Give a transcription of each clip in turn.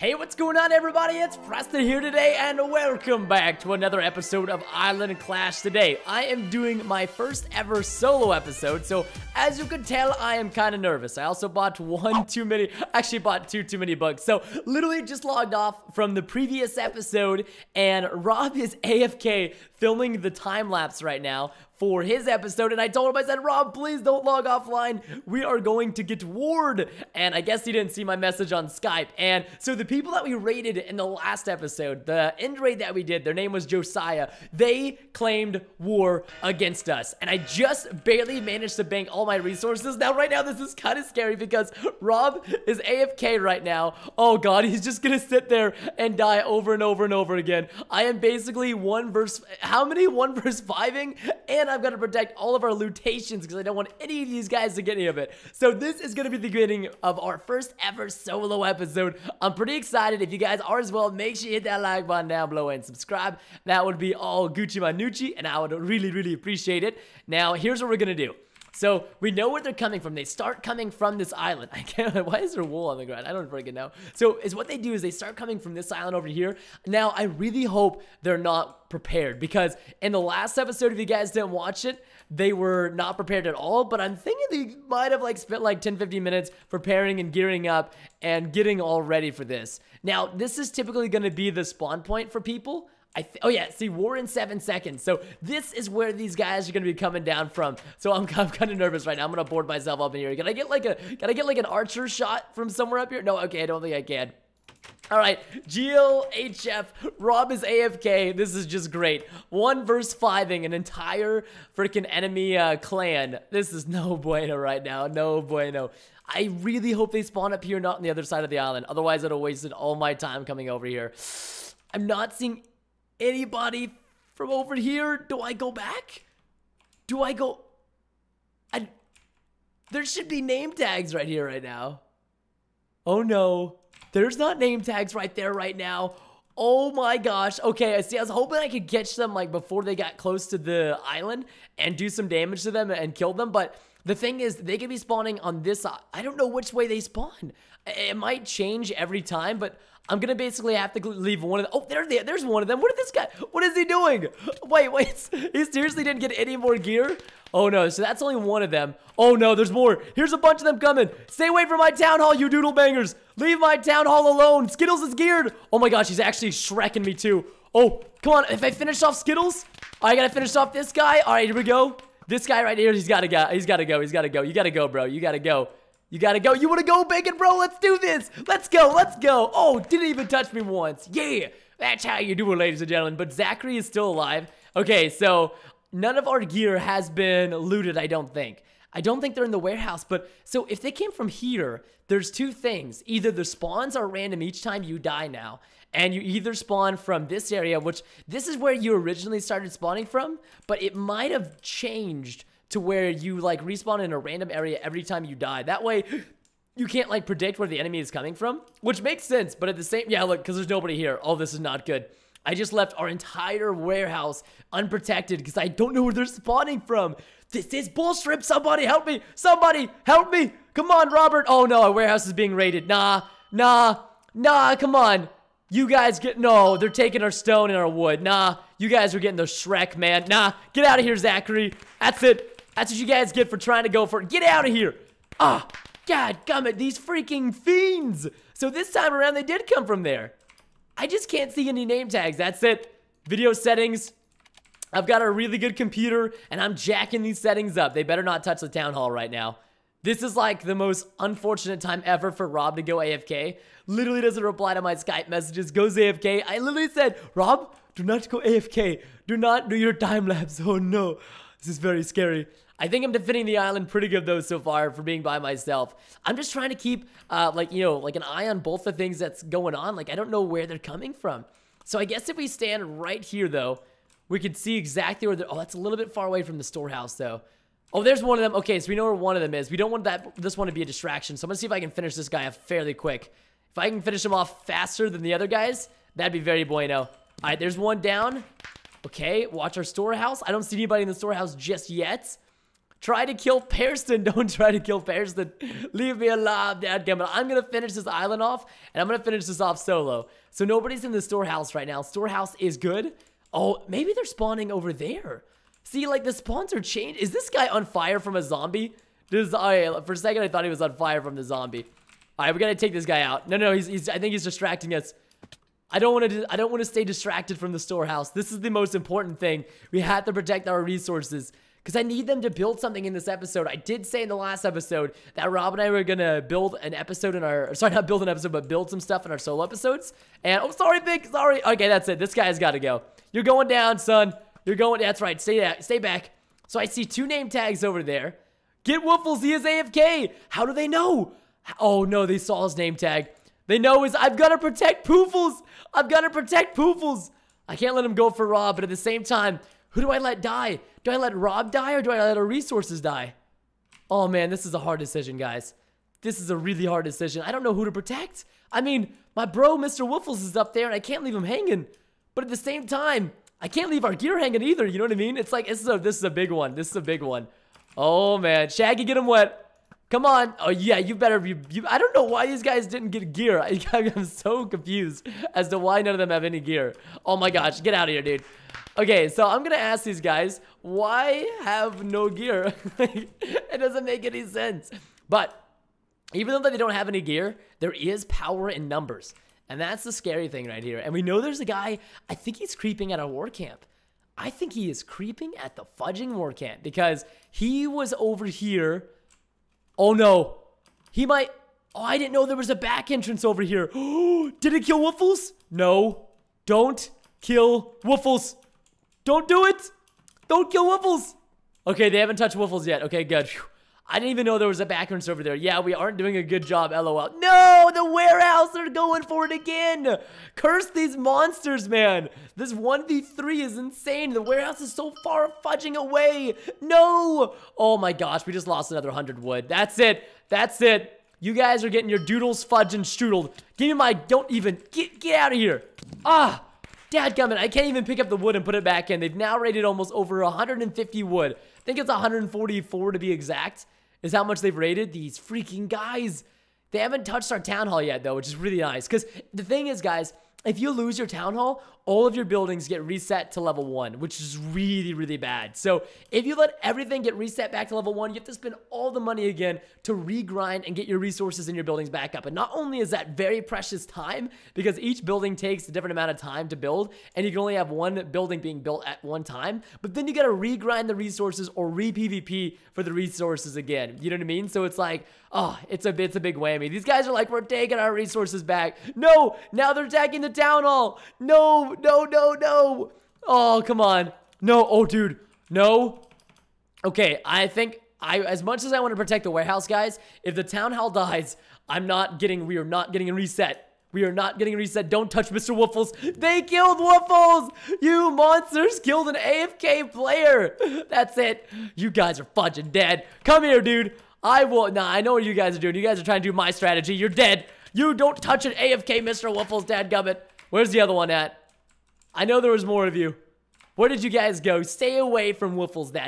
Hey, what's going on, everybody? It's Preston here today, and welcome back to another episode of Island Clash today. I am doing my first ever solo episode, so as you can tell, I am kind of nervous. I also bought one too many, actually bought two too many bugs. So literally just logged off from the previous episode, and Rob is AFK filming the time lapse right now, for his episode, and I told him, I said, Rob, please don't log offline. We are going to get warded, And I guess he didn't see my message on Skype. And so the people that we raided in the last episode, the end raid that we did, their name was Josiah, they claimed war against us. And I just barely managed to bank all my resources. Now, right now, this is kind of scary because Rob is AFK right now. Oh, God, he's just going to sit there and die over and over and over again. I am basically one verse, how many? One verse fiving? And I've got to protect all of our lootations because I don't want any of these guys to get any of it. So this is going to be the beginning of our first ever solo episode. I'm pretty excited. If you guys are as well, make sure you hit that like button down below and subscribe. That would be all Gucci Manucci, and I would really, really appreciate it. Now, here's what we're going to do. So we know where they're coming from. They start coming from this island. I can't. Why is there wool on the ground? I don't freaking know. So is what they do is they start coming from this island over here. Now I really hope they're not prepared because in the last episode, if you guys didn't watch it, they were not prepared at all. But I'm thinking they might have like spent like 10, 15 minutes preparing and gearing up and getting all ready for this. Now this is typically going to be the spawn point for people. Th- oh yeah, see, we're in seven seconds. So this is where these guys are gonna be coming down from. So I'm, I'm kind of nervous right now. I'm gonna board myself up in here. Can I get like a, can I get like an archer shot from somewhere up here? No, okay, I don't think I can. All right, GLHF, Rob is AFK. This is just great. One verse fiving an entire freaking enemy uh, clan. This is no bueno right now. No bueno. I really hope they spawn up here, not on the other side of the island. Otherwise, I'd have wasted all my time coming over here. I'm not seeing anybody from over here? Do I go back? Do I go? I. There should be name tags right here, right now. Oh no, there's not name tags right there, right now. Oh my gosh. Okay, I see. I was hoping I could catch them like before they got close to the island and do some damage to them and kill them. But the thing is, they could be spawning on this. I don't know which way they spawn. It might change every time, but I'm gonna basically have to leave one of them. Oh, there, they, there's one of them. What is this guy? What is he doing? Wait, wait. He seriously didn't get any more gear? Oh, no. So that's only one of them. Oh, no. There's more. Here's a bunch of them coming. Stay away from my town hall, you doodle bangers. Leave my town hall alone. Skittles is geared. Oh, my gosh. He's actually shrekking me, too. Oh, come on. If I finish off Skittles, I gotta finish off this guy. All right, here we go. This guy right here, he's gotta go. He's gotta go. He's gotta go. You gotta go, bro. You gotta go. You gotta go. You wanna go, Bacon Bro? Let's do this. Let's go. Let's go. Oh, didn't even touch me once. Yeah. That's how you do it, ladies and gentlemen. But Zachary is still alive. Okay, so none of our gear has been looted, I don't think. I don't think they're in the warehouse, but so if they came from here, there's two things. Either the spawns are random each time you die now, and you either spawn from this area, which this is where you originally started spawning from, but it might have changed to where you like respawn in a random area every time you die. That way, you can't like predict where the enemy is coming from, which makes sense. But at the same, yeah, look, because there's nobody here. Oh, this is not good. I just left our entire warehouse unprotected because I don't know where they're spawning from. This is bullshit. Somebody help me. Somebody help me. Come on, Robert. Oh no, our warehouse is being raided. Nah, nah, nah. Come on. You guys get no, they're taking our stone and our wood. Nah, you guys are getting the Shrek, man. Nah, get out of here, Zachary. That's it. That's what you guys get for trying to go for it. Get out of here. Ah, oh, God, come it, these freaking fiends. So this time around, they did come from there. I just can't see any name tags. That's it. Video settings. I've got a really good computer, and I'm jacking these settings up. They better not touch the town hall right now. This is like the most unfortunate time ever for Rob to go AFK. Literally doesn't reply to my Skype messages, goes AFK. I literally said, Rob, do not go AFK. Do not do your time lapse. Oh no, this is very scary. I think I'm defending the island pretty good though so far for being by myself. I'm just trying to keep uh, like, you know, like an eye on both the things that's going on. Like I don't know where they're coming from. So I guess if we stand right here though, we can see exactly where they're, oh, that's a little bit far away from the storehouse though. Oh, there's one of them. Okay, so we know where one of them is. We don't want that this one to be a distraction. So I'm gonna see if I can finish this guy off fairly quick. If I can finish him off faster than the other guys, that'd be very bueno. All right, there's one down. Okay, watch our storehouse. I don't see anybody in the storehouse just yet. Try to kill Pearson. Don't try to kill Pearson. Leave me alive, dadgummit. I'm going to finish this island off, and I'm going to finish this off solo. So nobody's in the storehouse right now. Storehouse is good. Oh, maybe they're spawning over there. See, like, the spawns are changed. Is this guy on fire from a zombie? This, oh, for a second, I thought he was on fire from the zombie. All right, we got to take this guy out. No, no, he's, he's I think he's distracting us. I don't want to. I don't want to stay distracted from the storehouse. This is the most important thing. We have to protect our resources because I need them to build something in this episode. I did say in the last episode that Rob and I were going to build an episode in our, sorry, not build an episode, but build some stuff in our solo episodes. And, oh, sorry, Big, sorry. Okay, that's it. This guy's got to go. You're going down, son. You're going, that's right. Stay, that. stay back. So I see two name tags over there. Get Wiffles, he is AFK. How do they know? Oh no, they saw his name tag. They know is I've got to protect Poofles. I've got to protect Poofles. I can't let him go for Rob, but at the same time, who do I let die? Do I let Rob die or do I let our resources die? Oh man, this is a hard decision, guys. This is a really hard decision. I don't know who to protect. I mean, my bro, Mr. Wuffles, is up there and I can't leave him hanging. But at the same time, I can't leave our gear hanging either. You know what I mean? It's like, this is a, this is a big one. This is a big one. Oh man, Shaggy, get him wet. Come on. Oh, yeah, you better be. You, I don't know why these guys didn't get gear. I, am so confused as to why none of them have any gear. Oh, my gosh. Get out of here, dude. Okay, so I'm going to ask these guys, why have no gear? it doesn't make any sense. But even though they don't have any gear, there is power in numbers. And that's the scary thing right here. And we know there's a guy, I think he's creeping at our war camp. I think he is creeping at the fudging war camp because he was over here Oh no. He might... Oh, I didn't know there was a back entrance over here. Did it kill Waffles? No. Don't kill Waffles. Don't do it. Don't kill Waffles. Okay, they haven't touched Waffles yet. Okay, good. Whew. I didn't even know there was a backroom server there. Yeah, we aren't doing a good job, lol. No, the warehouse, they're going for it again. Curse these monsters, man. This 1v3 is insane. The warehouse is so far fudging away. No. Oh my gosh, we just lost another 100 wood. That's it. That's it. You guys are getting your doodles fudged and strudled. Give me my, don't even, get, get out of here. Ah, dadgummit, I can't even pick up the wood and put it back in. They've now rated almost over 150 wood. I think it's 144 to be exact is how much they've rated these freaking guys. They haven't touched our town hall yet, though, which is really nice. Because the thing is, guys, if you lose your town hall, all of your buildings get reset to level one, which is really, really bad. So if you let everything get reset back to level one, you have to spend all the money again to regrind and get your resources and your buildings back up. And not only is that very precious time, because each building takes a different amount of time to build, and you can only have one building being built at one time, but then you gotta regrind the resources or re-PvP for the resources again. You know what I mean? So it's like, oh, it's a, it's a big whammy. These guys are like, we're taking our resources back. No, now they're attacking the down all. No, no, no, no. Oh, come on. No, oh, dude. No. Okay, I think I, as much as I want to protect the warehouse, guys, if the town hall dies, I'm not getting, we are not getting a reset. We are not getting a reset. Don't touch Mr. Waffles. They killed Waffles! You monsters killed an AFK player. That's it. You guys are fudging dead. Come here, dude. I will, nah, I know what you guys are doing. You guys are trying to do my strategy. You're dead. You don't touch an AFK Mr. Waffles, dadgummit. Where's the other one at? I know there was more of you. Where did you guys go? Stay away from Dad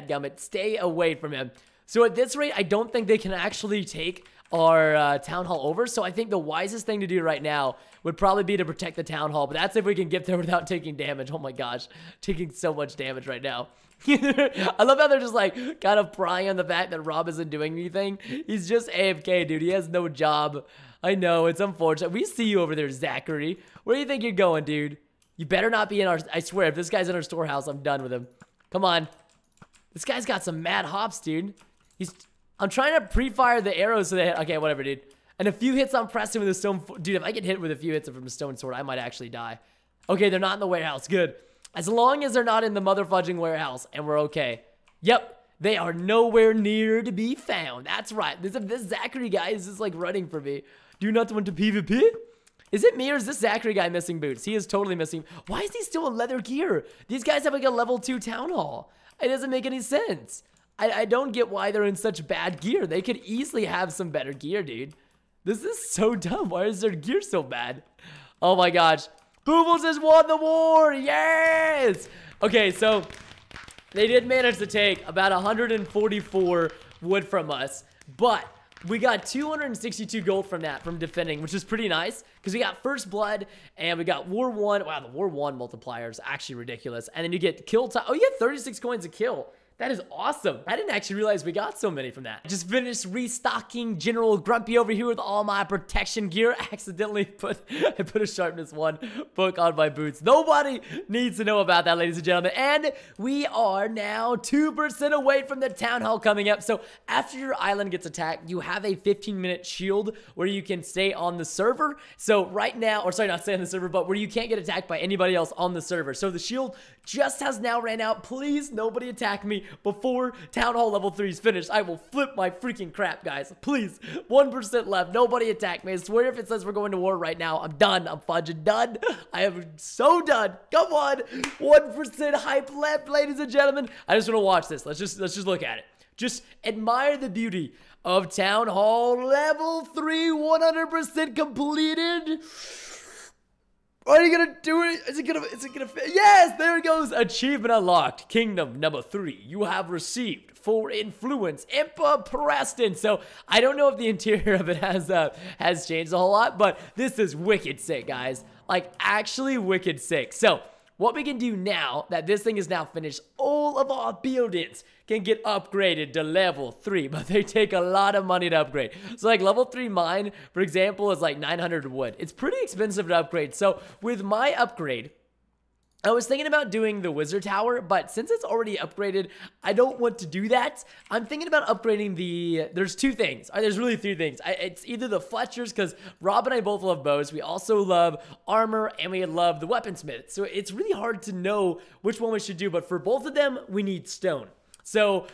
dadgummit. Stay away from him. So at this rate, I don't think they can actually take our uh, town hall over. So I think the wisest thing to do right now would probably be to protect the town hall. But that's if we can get there without taking damage. Oh my gosh, taking so much damage right now. I love how they're just like kind of prying on the fact that Rob isn't doing anything. He's just AFK, dude. He has no job. I know it's unfortunate. We see you over there, Zachary. Where do you think you're going, dude? You better not be in our. I swear, if this guy's in our storehouse, I'm done with him. Come on. This guy's got some mad hops, dude. He's. I'm trying to pre-fire the arrows so they. Okay, whatever, dude. And a few hits on pressing with the stone. Dude, if I get hit with a few hits from a stone sword, I might actually die. Okay, they're not in the warehouse. Good. As long as they're not in the motherfudging warehouse, and we're okay. Yep, they are nowhere near to be found. That's right. This, this Zachary guy is just like running for me. Do you not want to PvP? Is it me or is this Zachary guy missing boots? He is totally missing. Why is he still in leather gear? These guys have like a level 2 town hall. It doesn't make any sense. I, I don't get why they're in such bad gear. They could easily have some better gear, dude. This is so dumb. Why is their gear so bad? Oh my gosh. Boobbles has won the war! Yes! Okay, so they did manage to take about 144 wood from us, but we got 262 gold from that, from defending, which is pretty nice, because we got First Blood, and we got War 1. Wow, the War 1 multiplier is actually ridiculous. And then you get kill time. Oh, you have 36 coins to kill. That is awesome. I didn't actually realize we got so many from that. I just finished restocking General Grumpy over here with all my protection gear. accidentally put I put a sharpness one book on my boots. Nobody needs to know about that, ladies and gentlemen. And we are now 2% away from the town hall coming up. So after your island gets attacked, you have a 15 minute shield where you can stay on the server. So right now, or sorry, not stay on the server, but where you can't get attacked by anybody else on the server. So the shield just has now ran out. Please, nobody attack me before Town Hall level 3 is finished. I will flip my freaking crap, guys. Please. 1% left. Nobody attack me. I swear if it says we're going to war right now, I'm done. I'm fudging done. I am so done. Come on. 1% hype left, ladies and gentlemen. I just want to watch this. Let's just let's just look at it. Just admire the beauty of Town Hall level 3 100% completed. What are you gonna do? It? Is it gonna? Is it gonna fit? Yes, there it goes. Achievement unlocked. Kingdom number three. You have received for influence Impa Preston. So I don't know if the interior of it has uh has changed a whole lot, but this is wicked sick, guys. Like actually wicked sick. So. What we can do now that this thing is now finished, all of our buildings can get upgraded to level 3, but they take a lot of money to upgrade. So like level 3 mine, for example, is like 900 wood. It's pretty expensive to upgrade. So with my upgrade, I was thinking about doing the wizard tower, but since it's already upgraded, I don't want to do that. I'm thinking about upgrading the, there's two things. Uh, there's really three things. I, it's either the Fletchers, because Rob and I both love bows. We also love armor, and we love the weaponsmith. So it's really hard to know which one we should do, but for both of them, we need stone. So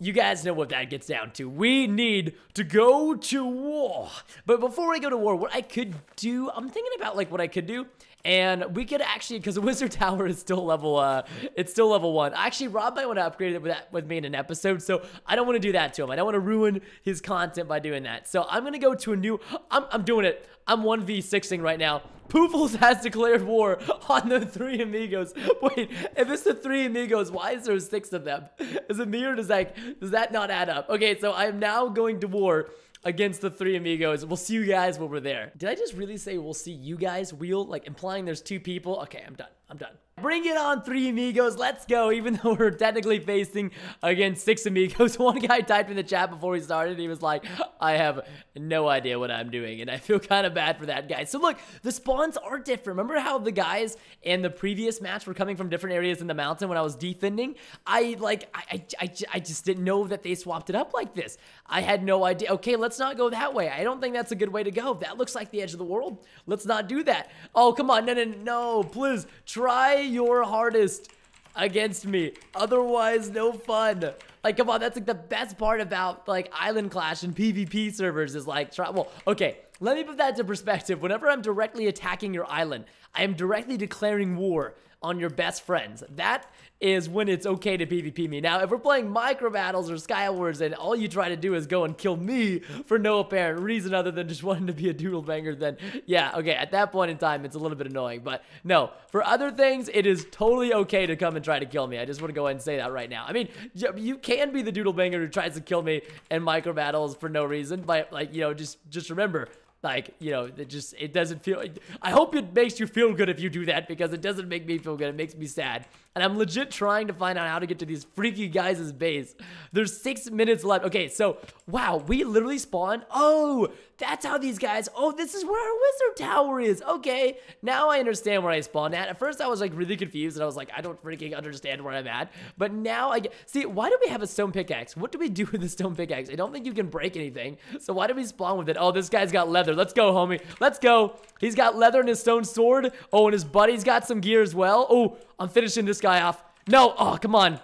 you guys know what that gets down to. We need to go to war. But before I go to war, what I could do, I'm thinking about like what I could do. And we could actually, because the Wizard Tower is still level, uh, it's still level one. Actually, Rob might want to upgrade it with, that, with me in an episode, so I don't want to do that to him. I don't want to ruin his content by doing that. So I'm going to go to a new, I'm, I'm doing it. I'm 1v6ing right now Poofles has declared war on the Three Amigos. Wait, if it's the Three Amigos, why is there six of them? Is it me or does that, does that not add up? Okay, so I am now going to war against the Three Amigos. We'll see you guys when we're there. Did I just really say we'll see you guys, Wheel? Like implying there's two people? Okay, I'm done. I'm done. Bring it on, three amigos. Let's go. Even though we're technically facing against six amigos. One guy typed in the chat before we started. He was like, I have no idea what I'm doing. And I feel kind of bad for that guy. So look, the spawns are different. Remember how the guys in the previous match were coming from different areas in the mountain when I was defending? I like, I, I, I, I just didn't know that they swapped it up like this. I had no idea. Okay, let's not go that way. I don't think that's a good way to go. That looks like the edge of the world. Let's not do that. Oh, come on. No, no, no. Please try your hardest against me. Otherwise, no fun. Like, come on, that's like the best part about like Island Clash and PvP servers is like, try, well, okay, let me put that into perspective. Whenever I'm directly attacking your island, I am directly declaring war on your best friends. That is when it's okay to PvP me. Now, if we're playing micro battles or Skywars and all you try to do is go and kill me for no apparent reason other than just wanting to be a doodle banger, then yeah, okay, at that point in time, it's a little bit annoying. But no, for other things, it is totally okay to come and try to kill me. I just want to go ahead and say that right now. I mean, you can be the doodle banger who tries to kill me in micro battles for no reason, but like, you know, just, just remember, like, you know, it just, it doesn't feel, I hope it makes you feel good if you do that because it doesn't make me feel good. It makes me sad and I'm legit trying to find out how to get to these freaky guys' base. There's six minutes left. Okay, so wow, we literally spawned. Oh, that's how these guys. Oh, this is where our wizard tower is. Okay, now I understand where I spawned at. At first, I was like really confused, and I was like, I don't freaking understand where I'm at. But now I get, see. Why do we have a stone pickaxe? What do we do with the stone pickaxe? I don't think you can break anything. So why do we spawn with it? Oh, this guy's got leather. Let's go, homie. Let's go. He's got leather and his stone sword. Oh, and his buddy's got some gear as well. Oh, I'm finishing this guy off. No. Oh, come on.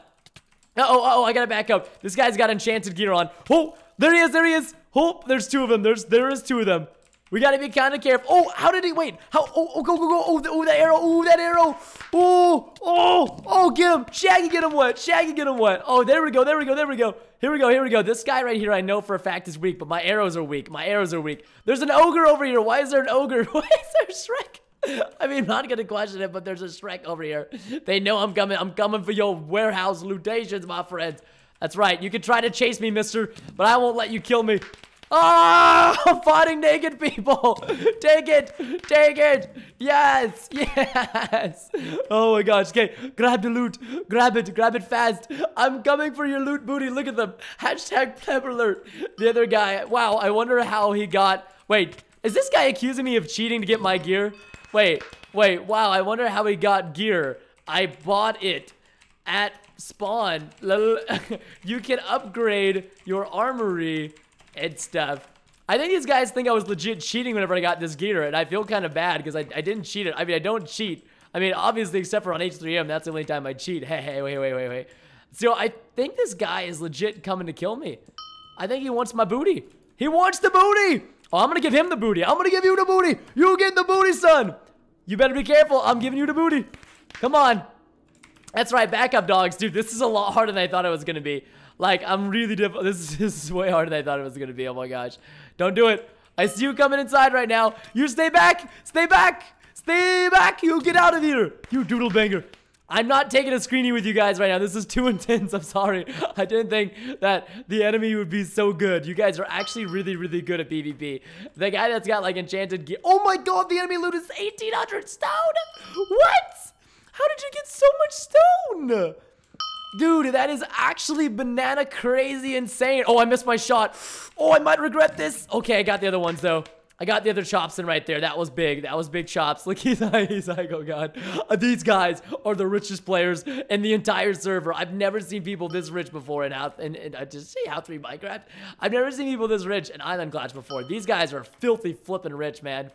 Uh oh, uh oh, I gotta back up. This guy's got enchanted gear on. Oh, there he is, there he is. Oh, there's two of them. There's there is two of them. We gotta be kind of careful. Oh, how did he wait? How? Oh, oh go, go, go. Oh, the, oh, that arrow. Oh, that arrow. Oh, oh, oh, get him. Shaggy, get him wet. Shaggy, get him wet. Oh, there we go. There we go. There we go. Here we go. Here we go. This guy right here, I know for a fact is weak, but my arrows are weak. My arrows are weak. There's an ogre over here. Why is there an ogre? Why is there Shrek? I mean, I'm not gonna question it, but there's a Shrek over here. They know I'm coming. I'm coming for your warehouse lootations, my friends. That's right. You can try to chase me, mister, but I won't let you kill me. Oh, I'm fighting naked people. Take it. Take it. Yes. Yes. Oh my gosh. Okay. Grab the loot. Grab it. Grab it fast. I'm coming for your loot booty. Look at them. Hashtag pleb alert. The other guy. Wow. I wonder how he got. Wait. Is this guy accusing me of cheating to get my gear? Wait, wait, wow, I wonder how we got gear. I bought it at spawn. you can upgrade your armory and stuff. I think these guys think I was legit cheating whenever I got this gear, and I feel kind of bad because I, I didn't cheat it. I mean, I don't cheat. I mean, obviously, except for on H3M, that's the only time I cheat. Hey, hey, wait, wait, wait, wait. So I think this guy is legit coming to kill me. I think he wants my booty. He wants the booty! Oh, I'm gonna give him the booty. I'm gonna give you the booty. You get the booty, son. You better be careful. I'm giving you the booty. Come on. That's right, backup dogs. Dude, this is a lot harder than I thought it was going to be. Like, I'm really this this is way harder than I thought it was going to be. Oh my gosh. Don't do it. I see you coming inside right now. You stay back. Stay back. Stay back. You get out of here. You doodle banger. I'm not taking a screeny with you guys right now. This is too intense. I'm sorry. I didn't think that the enemy would be so good. You guys are actually really, really good at PvP. The guy that's got like enchanted gear. Oh my god, the enemy loot is 1800 stone. What? How did you get so much stone? Dude, that is actually banana crazy insane. Oh, I missed my shot. Oh, I might regret this. Okay, I got the other ones though. I got the other chops in right there. That was big. That was big chops. Look, he's, he's like, oh God. Uh, these guys are the richest players in the entire server. I've never seen people this rich before in out and, and I just see how three Minecraft. I've never seen people this rich in Island Clash before. These guys are filthy flipping rich, man.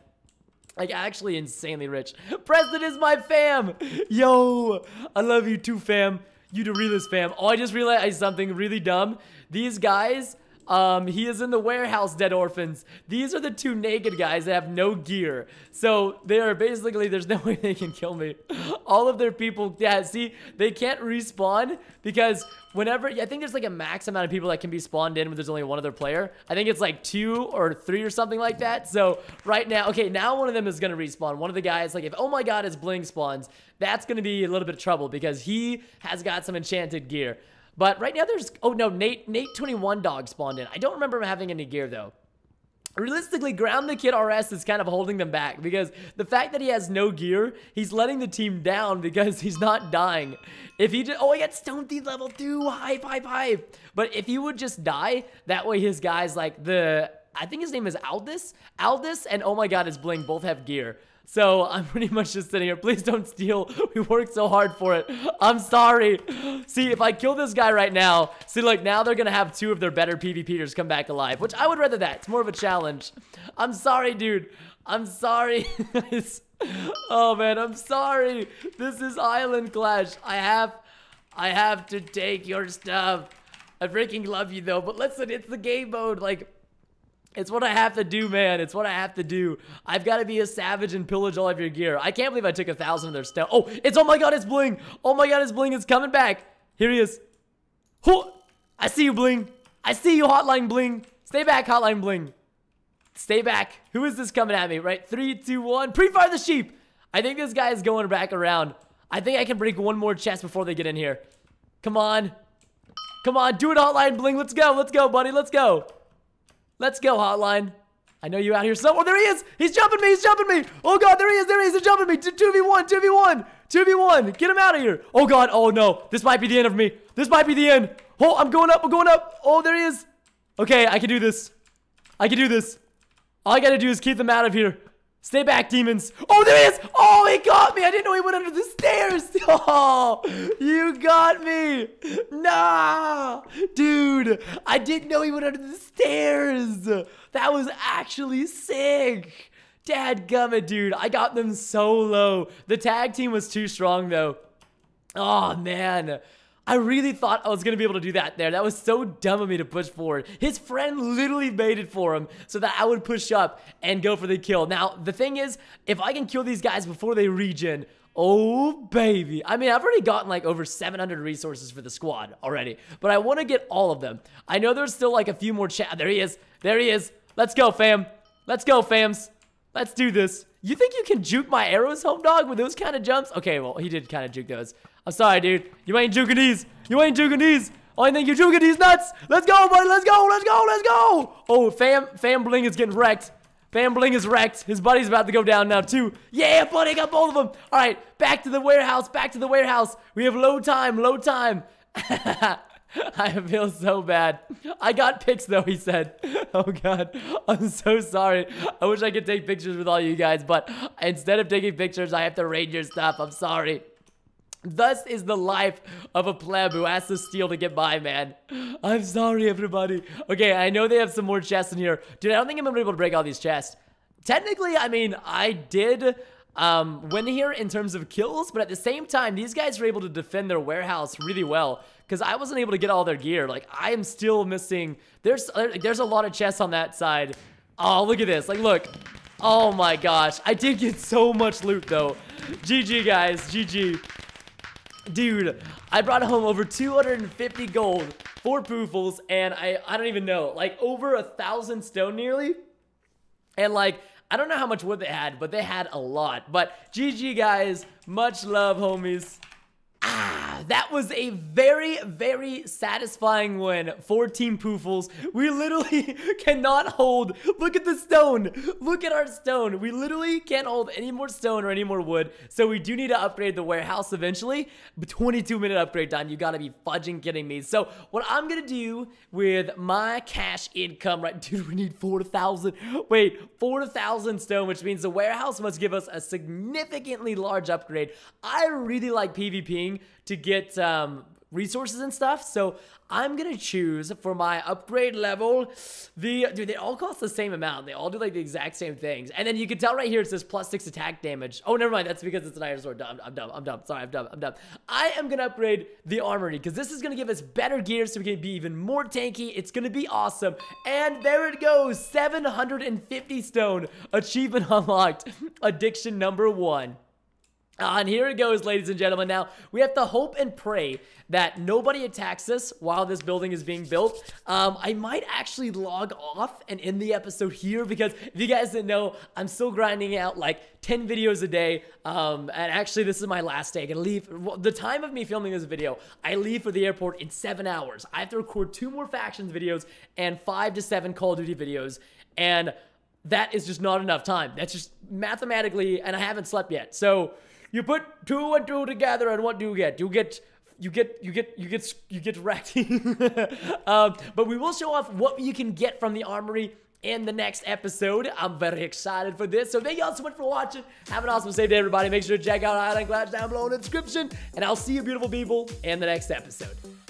Like, actually insanely rich. Preston is my fam! Yo! I love you too, fam. You the realest fam. Oh, I just realized something really dumb. These guys um, he is in the warehouse, Dead Orphans. These are the two naked guys that have no gear. So they are basically, there's no way they can kill me. All of their people, yeah, see, they can't respawn because whenever, I think there's like a max amount of people that can be spawned in when there's only one other player. I think it's like two or three or something like that. So right now, okay, now one of them is going to respawn. One of the guys, like if, oh my god, his bling spawns, that's going to be a little bit of trouble because he has got some enchanted gear. But right now there's, oh no, Nate, Nate 21 dog spawned in. I don't remember him having any gear though realistically ground the kid rs is kind of holding them back because the fact that he has no gear he's letting the team down because he's not dying if he just oh he got stone thief level two hype hype hype but if he would just die that way his guys like the I think his name is Aldis. Aldis and oh my god, is Bling both have gear. So I'm pretty much just sitting here. Please don't steal. We worked so hard for it. I'm sorry. See, if I kill this guy right now, see, like, now they're going to have two of their better PvPers come back alive, which I would rather that. It's more of a challenge. I'm sorry, dude. I'm sorry. oh, man, I'm sorry. This is Island Clash. I have, I have to take your stuff. I freaking love you, though, but listen, it's the game mode. Like, it's what I have to do, man. It's what I have to do. I've got to be a savage and pillage all of your gear. I can't believe I took a thousand of their stuff. Oh, it's, oh my god, it's Bling. Oh my god, it's Bling. It's coming back. Here he is. Who? I see you, Bling. I see you, Hotline Bling. Stay back, Hotline Bling. Stay back. Who is this coming at me, right? Three, two, one. Pre-fire the sheep. I think this guy is going back around. I think I can break one more chest before they get in here. Come on. Come on, do it, Hotline Bling. Let's go, let's go, buddy. Let's go. Let's go, hotline. I know you out here somewhere. Oh, there he is. He's jumping me. He's jumping me. Oh, God. There he is. There he is. He's jumping me. 2v1. 2v1. 2v1. Get him out of here. Oh, God. Oh, no. This might be the end of me. This might be the end. Oh, I'm going up. I'm going up. Oh, there he is. Okay, I can do this. I can do this. All I got to do is keep them out of here. Stay back, demons. Oh, there he is. Oh, he got me. I didn't know he went under the stairs. Oh, you got me. Nah. Dude, I didn't know he went under the stairs. That was actually sick. Dadgummit, dude. I got them so low. The tag team was too strong, though. Oh, man. I really thought I was going to be able to do that there. That was so dumb of me to push forward. His friend literally baited for him so that I would push up and go for the kill. Now, the thing is, if I can kill these guys before they regen, Oh, baby. I mean, I've already gotten like over 700 resources for the squad already, but I want to get all of them. I know there's still like a few more chat. There he is. There he is. Let's go, fam. Let's go, fams. Let's do this. You think you can juke my arrows, home dog, with those kind of jumps? Okay, well, he did kind of juke those. I'm sorry, dude. You ain't these. You ain't Juganese. Only oh, thing you these nuts. Let's go, buddy. Let's go. Let's go. Let's go. Oh, fam, fam bling is getting wrecked. Fam Bling is wrecked. His buddy's about to go down now, too. Yeah, buddy, got both of them. All right, back to the warehouse, back to the warehouse. We have low time, low time. I feel so bad. I got pics, though, he said. Oh, God. I'm so sorry. I wish I could take pictures with all you guys, but instead of taking pictures, I have to raid your stuff. I'm sorry. Thus is the life of a pleb who has to steal to get by, man. I'm sorry, everybody. Okay, I know they have some more chests in here. Dude, I don't think I'm gonna be able to break all these chests. Technically, I mean, I did um, win here in terms of kills, but at the same time, these guys were able to defend their warehouse really well because I wasn't able to get all their gear. Like, I am still missing... There's, there's a lot of chests on that side. Oh, look at this. Like, look. Oh, my gosh. I did get so much loot, though. GG, guys. GG. Dude, I brought home over 250 gold, for poofles, and I, I don't even know, like over a thousand stone nearly. And like, I don't know how much wood they had, but they had a lot. But GG guys, much love homies. Ah that was a very, very satisfying win for Team Poofles. We literally cannot hold, look at the stone, look at our stone. We literally can't hold any more stone or any more wood, so we do need to upgrade the warehouse eventually. But 22 minute upgrade time, you gotta be fudging kidding me. So what I'm gonna do with my cash income, right, dude, we need 4,000, wait, 4,000 stone, which means the warehouse must give us a significantly large upgrade. I really like PvPing to get get um, resources and stuff. So I'm gonna choose for my upgrade level the dude. They all cost the same amount. They all do like the exact same things. And then you can tell right here it says plus six attack damage. Oh, never mind. That's because it's an iron sword. I'm, I'm dumb. I'm dumb. Sorry, I'm dumb. I'm dumb. I am gonna upgrade the armory because this is gonna give us better gear, so we can be even more tanky. It's gonna be awesome. And there it goes. 750 stone achievement unlocked. Addiction number one. Ah, and here it goes, ladies and gentlemen. Now, we have to hope and pray that nobody attacks us while this building is being built. Um, I might actually log off and end the episode here because if you guys didn't know, I'm still grinding out like 10 videos a day. Um, and actually, this is my last day. I can leave. The time of me filming this video, I leave for the airport in seven hours. I have to record two more factions videos and five to seven Call of Duty videos. And that is just not enough time. That's just mathematically, and I haven't slept yet. So you put two and two together, and what do you get? You get you get you get you get you get wrecked. um, but we will show off what you can get from the armory in the next episode. I'm very excited for this. So thank y'all so much for watching. Have an awesome safe day, everybody. Make sure to check out Island Clash down below in the description. And I'll see you beautiful people in the next episode.